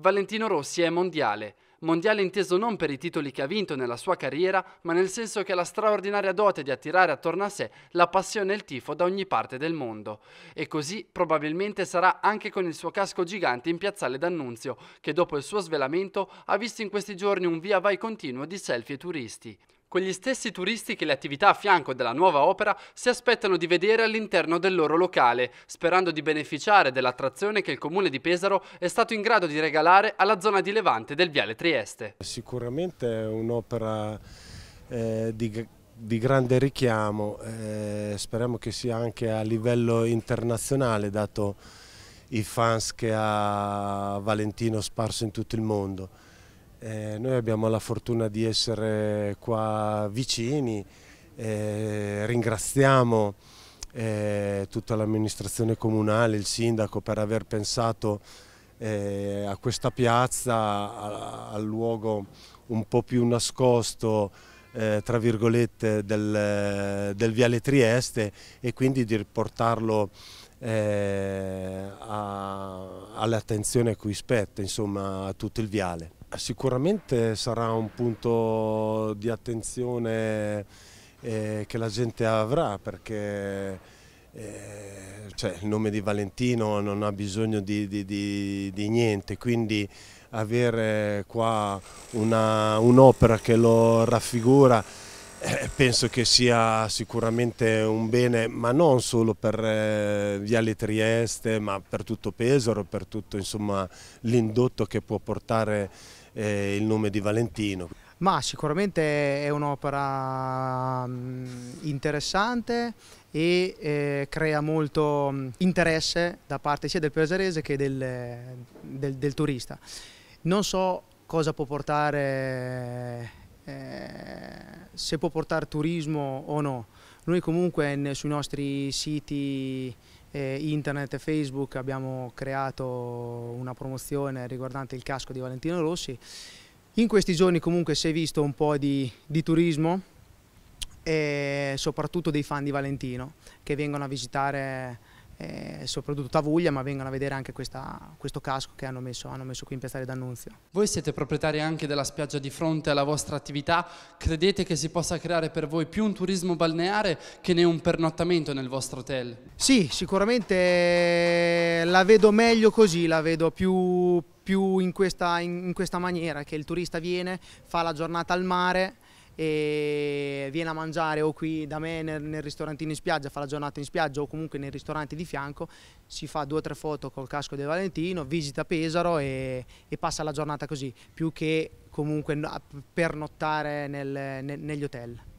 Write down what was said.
Valentino Rossi è mondiale. Mondiale inteso non per i titoli che ha vinto nella sua carriera, ma nel senso che ha la straordinaria dote di attirare attorno a sé la passione e il tifo da ogni parte del mondo. E così probabilmente sarà anche con il suo casco gigante in piazzale D'Annunzio, che dopo il suo svelamento ha visto in questi giorni un via vai continuo di selfie e turisti quegli stessi turisti che le attività a fianco della nuova opera si aspettano di vedere all'interno del loro locale, sperando di beneficiare dell'attrazione che il comune di Pesaro è stato in grado di regalare alla zona di Levante del Viale Trieste. Sicuramente è un'opera eh, di, di, grande richiamo, eh, speriamo che sia anche a livello internazionale dato i fans che ha Valentino sparso in tutto il mondo. Eh, noi abbiamo la fortuna di essere qua vicini, eh, ringraziamo eh, tutta l'amministrazione comunale, il sindaco per aver pensato eh, a questa piazza, al luogo un po' più nascosto eh, tra virgolette del, del, Viale Trieste e quindi di riportarlo eh, all'attenzione a cui spetta, insomma a tutto il Viale. Sicuramente sarà un punto di attenzione eh, che la gente avrà perché eh, cioè, il nome di Valentino non ha bisogno di, di, di, di niente, quindi avere qua un'opera un che lo raffigura eh, penso che sia sicuramente un bene, ma non solo per eh, Viale Trieste, ma per tutto Pesaro, per tutto l'indotto che può portare eh, il nome di Valentino. Ma sicuramente è un'opera mm, interessante e eh, crea molto mm, interesse da parte sia del pesarese che del, del, del turista. Non so cosa può portare eh, se può portare turismo o no. Noi comunque sui nostri siti eh, internet e Facebook abbiamo creato una promozione riguardante il casco di Valentino Rossi. In questi giorni comunque si è visto un po' di, di turismo e soprattutto dei fan di Valentino che vengono a visitare eh, soprattutto Tavuglia, ma vengano a vedere anche questa, questo casco che hanno messo, hanno messo qui in Piazzale d'Annunzio. Voi siete proprietari anche della spiaggia di fronte alla vostra attività, credete che si possa creare per voi più un turismo balneare che ne un pernottamento nel vostro hotel? Sì, sicuramente eh, la vedo meglio così, la vedo più, più in, questa, in, questa maniera, che il turista viene, fa la giornata al mare, e viene a mangiare o qui da me nel, nel ristorantino in spiaggia, fa la giornata in spiaggia o comunque nel ristorante di fianco, si fa due o tre foto col casco di Valentino, visita Pesaro e, e passa la giornata così, più che comunque pernottare nel, nel, negli hotel.